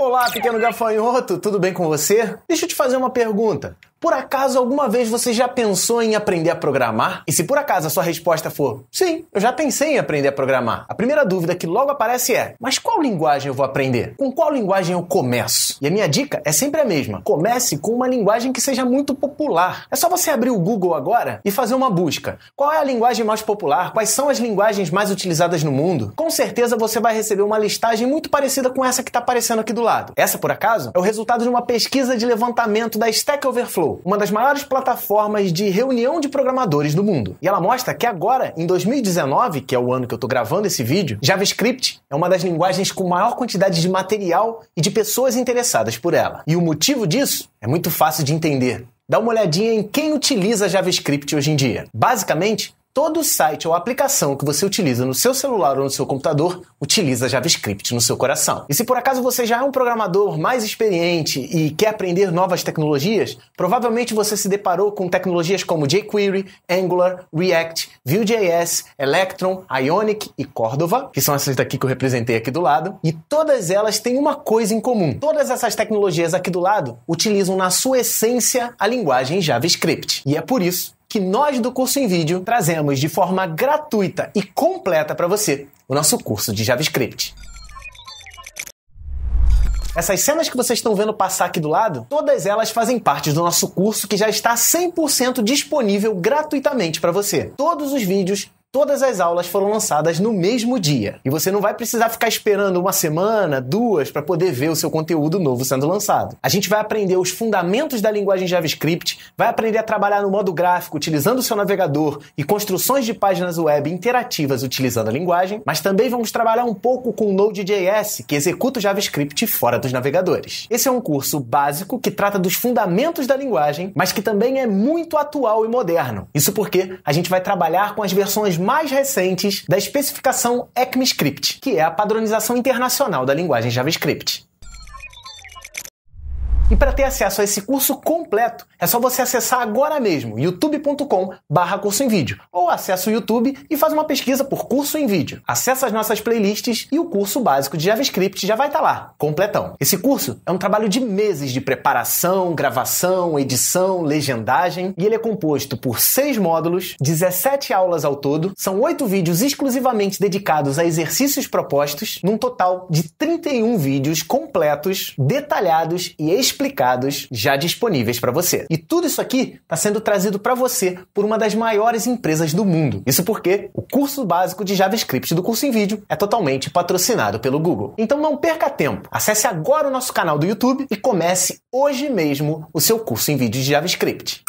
Olá, pequeno gafanhoto, tudo bem com você? Deixa eu te fazer uma pergunta. Por acaso alguma vez você já pensou em aprender a programar? E se por acaso a sua resposta for sim, eu já pensei em aprender a programar, a primeira dúvida que logo aparece é: mas qual linguagem eu vou aprender? Com qual linguagem eu começo? E a minha dica é sempre a mesma: comece com uma linguagem que seja muito popular. É só você abrir o Google agora e fazer uma busca. Qual é a linguagem mais popular? Quais são as linguagens mais utilizadas no mundo? Com certeza você vai receber uma listagem muito parecida com essa que está aparecendo aqui do lado. Essa, por acaso, é o resultado de uma pesquisa de levantamento da Stack Overflow uma das maiores plataformas de reunião de programadores do mundo. E ela mostra que agora, em 2019, que é o ano que eu estou gravando esse vídeo, JavaScript é uma das linguagens com maior quantidade de material e de pessoas interessadas por ela. E o motivo disso é muito fácil de entender. Dá uma olhadinha em quem utiliza JavaScript hoje em dia. Basicamente, Todo site ou aplicação que você utiliza no seu celular ou no seu computador utiliza JavaScript no seu coração. E se por acaso você já é um programador mais experiente e quer aprender novas tecnologias, provavelmente você se deparou com tecnologias como jQuery, Angular, React, Vue.js, Electron, Ionic e Cordova, que são essas daqui que eu representei aqui do lado, e todas elas têm uma coisa em comum. Todas essas tecnologias aqui do lado utilizam na sua essência a linguagem JavaScript. E é por isso que nós do curso em vídeo trazemos de forma gratuita e completa para você o nosso curso de JavaScript. Essas cenas que vocês estão vendo passar aqui do lado, todas elas fazem parte do nosso curso que já está 100% disponível gratuitamente para você. Todos os vídeos todas as aulas foram lançadas no mesmo dia. E você não vai precisar ficar esperando uma semana, duas, para poder ver o seu conteúdo novo sendo lançado. A gente vai aprender os fundamentos da linguagem JavaScript, vai aprender a trabalhar no modo gráfico utilizando o seu navegador e construções de páginas web interativas utilizando a linguagem, mas também vamos trabalhar um pouco com Node.js, que executa o JavaScript fora dos navegadores. Esse é um curso básico que trata dos fundamentos da linguagem, mas que também é muito atual e moderno. Isso porque a gente vai trabalhar com as versões mais recentes da especificação ECMAScript, que é a padronização internacional da linguagem JavaScript. E para ter acesso a esse curso completo, é só você acessar agora mesmo youtube.com barra curso em vídeo ou acessa o YouTube e faz uma pesquisa por curso em vídeo. Acesse as nossas playlists e o curso básico de JavaScript já vai estar tá lá, completão. Esse curso é um trabalho de meses de preparação, gravação, edição, legendagem e ele é composto por seis módulos, 17 aulas ao todo, são oito vídeos exclusivamente dedicados a exercícios propostos, num total de 31 vídeos completos, detalhados e explicados já disponíveis para você. E tudo isso aqui está sendo trazido para você por uma das maiores empresas do mundo. Isso porque o curso básico de JavaScript do curso em vídeo é totalmente patrocinado pelo Google. Então não perca tempo. Acesse agora o nosso canal do YouTube e comece hoje mesmo o seu curso em vídeo de JavaScript.